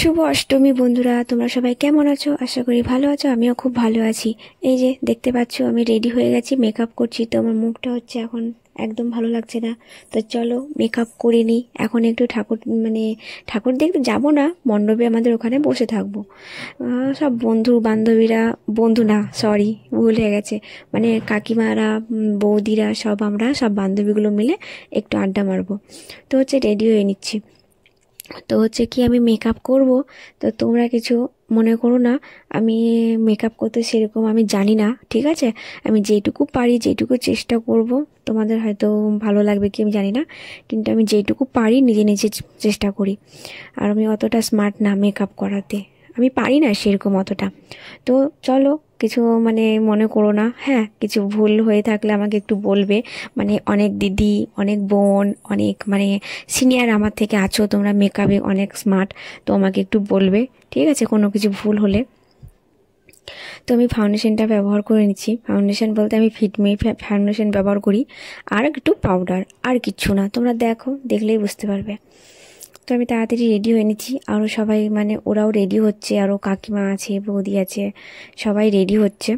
শুভ অষ্টমী বন্ধুরা তোমরা সবাই কেমন আছো আশা করি ভালো আছো আমিও খুব ভালো আছি এই যে দেখতে পাচ্ছ আমি রেডি হয়ে গেছি মেকআপ করছি তো আমার মুখটা হচ্ছে এখন একদম ভালো লাগছে না তো চলো মেকআপ করে নিই এখন একটু ঠাকুর মানে ঠাকুর দেখতে যাব না মণ্ডপে আমাদের ওখানে বসে থাকবো সব বন্ধু বান্ধবীরা বন্ধু না সরি ভুল হয়ে গেছে মানে কাকিমারা বৌদিরা সব আমরা সব বান্ধবীগুলো মিলে একটু আড্ডা মারবো তো হচ্ছে রেডি হয়ে নিচ্ছি তো হচ্ছে কি আমি মেকআপ করব তো তোমরা কিছু মনে করো না আমি মেকআপ করতে সেরকম আমি জানি না ঠিক আছে আমি যেটুকু পারি যেটুকু চেষ্টা করব তোমাদের হয়তো ভালো লাগবে কি আমি জানি না কিন্তু আমি যেটুকু পারি নিজে নিজে চেষ্টা করি আর আমি অতটা স্মার্ট না মেকআপ করাতে আমি পারি না সেরকম অতটা তো চলো কিছু মানে মনে করো না হ্যাঁ কিছু ভুল হয়ে থাকলে আমাকে একটু বলবে মানে অনেক দিদি অনেক বোন অনেক মানে সিনিয়র আমার থেকে আছো তোমরা মেকআপে অনেক স্মার্ট তো আমাকে একটু বলবে ঠিক আছে কোনো কিছু ভুল হলে তো আমি ফাউন্ডেশনটা ব্যবহার করে নিচ্ছি ফাউন্ডেশন বলতে আমি ফিটমি ফাউন্ডেশন ব্যবহার করি আর একটু পাউডার আর কিচ্ছু না তোমরা দেখো দেখলেই বুঝতে পারবে তো আমি তাড়াতাড়ি রেডি হয়ে নিচ্ছি আরও সবাই মানে ওরাও রেডি হচ্ছে আরও কাকিমা আছে বৌদি আছে সবাই রেডি হচ্ছে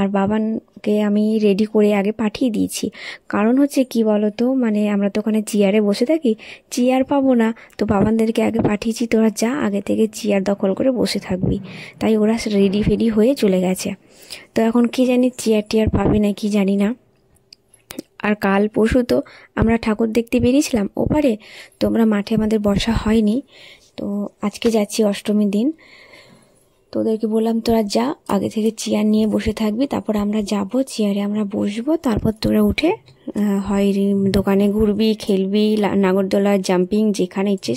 আর বাবানকে আমি রেডি করে আগে পাঠিয়ে দিয়েছি কারণ হচ্ছে কি তো মানে আমরা তো ওখানে চেয়ারে বসে থাকি চেয়ার পাবো না তো বাবানদেরকে আগে পাঠিয়েছি তোরা যা আগে থেকে চেয়ার দখল করে বসে থাকবি তাই ওরা রেডি ফেডি হয়ে চলে গেছে তো এখন কি জানি চেয়ার টিয়ার পাবে না কি জানি না আর কাল পরশু তো আমরা ঠাকুর দেখতে বেরিয়েছিলাম ওপারে তোমরা মাঠে আমাদের বসা হয়নি তো আজকে যাচ্ছি অষ্টমীর দিন তো ওদেরকে বললাম তোরা যা আগে থেকে চেয়ার নিয়ে বসে থাকবি তারপর আমরা যাব চেয়ারে আমরা বসবো তারপর তোরা উঠে হয় দোকানে ঘুরবি খেলবি নাগরদোলা জাম্পিং যেখানে ইচ্ছে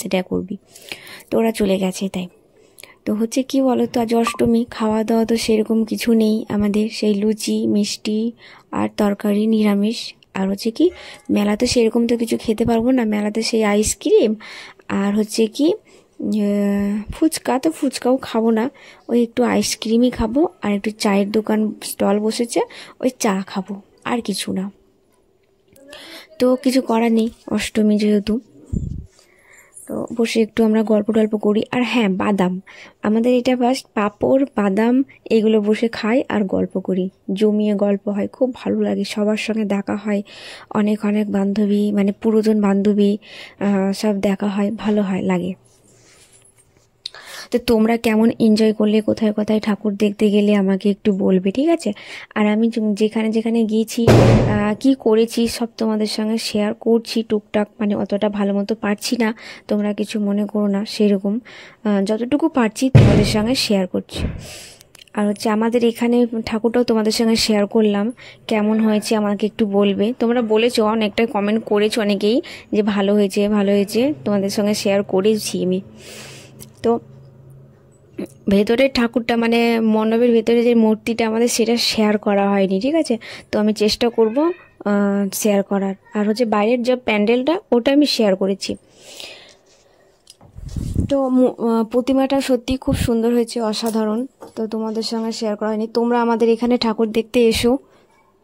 সেটা করবি তো ওরা চলে গেছে তাই তো হচ্ছে কি বলো তো আজ অষ্টমী খাওয়া দাওয়া তো সেরকম কিছু নেই আমাদের সেই লুচি মিষ্টি আর তরকারি নিরামিষ আর হচ্ছে কি মেলাতে সেরকম তো কিছু খেতে পারবো না মেলাতে সেই আইসক্রিম আর হচ্ছে কি ফুচকা তো ফুচকাও খাবো না ওই একটু আইসক্রিমই খাবো আর একটু চায়ের দোকান স্টল বসেছে ওই চা খাবো আর কিছু না তো কিছু করার নেই অষ্টমী যেহেতু বসে একটু আমরা গল্প টল্প করি আর হ্যাঁ বাদাম আমাদের এটা ফার্স্ট পাঁপড় বাদাম এগুলো বসে খাই আর গল্প করি জমিয়ে গল্প হয় খুব ভালো লাগে সবার সঙ্গে দেখা হয় অনেক অনেক বান্ধবী মানে পুরোজন বান্ধবী সব দেখা হয় ভালো হয় লাগে তো তোমরা কেমন এনজয় করলে কোথায় কোথায় ঠাকুর দেখতে গেলে আমাকে একটু বলবে ঠিক আছে আর আমি যেখানে যেখানে গিয়েছি কি করেছি সব তোমাদের সঙ্গে শেয়ার করছি টুকটাক মানে অতটা ভালো মতো পারছি না তোমরা কিছু মনে করো না সেরকম যতটুকু পারছি তোমাদের সঙ্গে শেয়ার করছি আর হচ্ছে আমাদের এখানে ঠাকুরটাও তোমাদের সঙ্গে শেয়ার করলাম কেমন হয়েছে আমাকে একটু বলবে তোমরা বলেছো অনেকটাই কমেন্ট করেছো অনেকেই যে ভালো হয়েছে ভালো হয়েছে তোমাদের সঙ্গে শেয়ার করেছি আমি তো ভেতরের ঠাকুরটা মানে মণ্ডপের ভেতরে যে মূর্তিটা আমাদের সেটা শেয়ার করা হয়নি ঠিক আছে তো আমি চেষ্টা করব শেয়ার করার আর হচ্ছে বাইরের যে প্যান্ডেলটা ওটা আমি শেয়ার করেছি তো প্রতিমাটা সত্যি খুব সুন্দর হয়েছে অসাধারণ তো তোমাদের সঙ্গে শেয়ার করা হয়নি তোমরা আমাদের এখানে ঠাকুর দেখতে এসো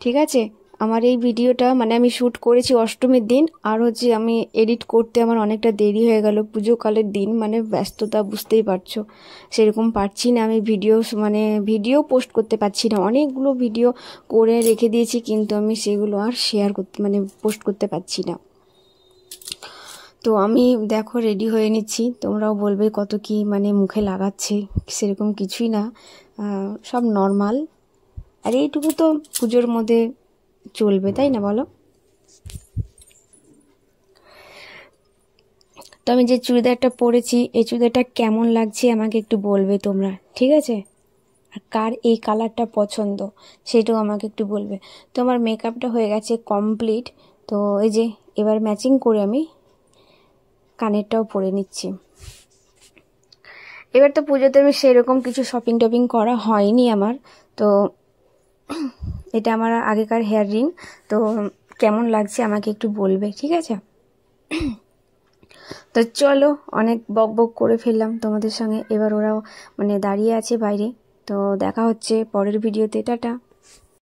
ঠিক আছে আমার এই ভিডিওটা মানে আমি শ্যুট করেছি অষ্টমীর দিন আর হচ্ছে আমি এডিট করতে আমার অনেকটা দেরি হয়ে গেল পুজোকালের দিন মানে ব্যস্ততা বুঝতেই পারছো সেরকম পারছি না আমি ভিডিও মানে ভিডিও পোস্ট করতে পারছি না অনেকগুলো ভিডিও করে রেখে দিয়েছি কিন্তু আমি সেগুলো আর শেয়ার করতে মানে পোস্ট করতে পারছি না তো আমি দেখো রেডি হয়ে নিচ্ছি তোমরাও বলবে কত কি মানে মুখে লাগাচ্ছে সেরকম কিছুই না সব নর্মাল আর এইটুকু তো পুজোর মধ্যে চলবে তাই না বলো তো আমি যে চুড়িদারটা পরেছি এই চুড়িদারটা কেমন লাগছে আমাকে একটু বলবে তোমরা ঠিক আছে আর কার এই কালারটা পছন্দ সেটাও আমাকে একটু বলবে তো আমার মেকআপটা হয়ে গেছে কমপ্লিট তো এই যে এবার ম্যাচিং করে আমি কানেরটাও পরে নিচ্ছি এবার তো পুজোতে আমি সেরকম কিছু শপিং টপিং করা হয়নি আমার তো এটা আমার আগেকার হেয়ার রিং তো কেমন লাগছে আমাকে একটু বলবে ঠিক আছে তো চলো অনেক বক বক করে ফেললাম তোমাদের সঙ্গে এবার ওরাও মানে দাঁড়িয়ে আছে বাইরে তো দেখা হচ্ছে পরের ভিডিওতে টাটা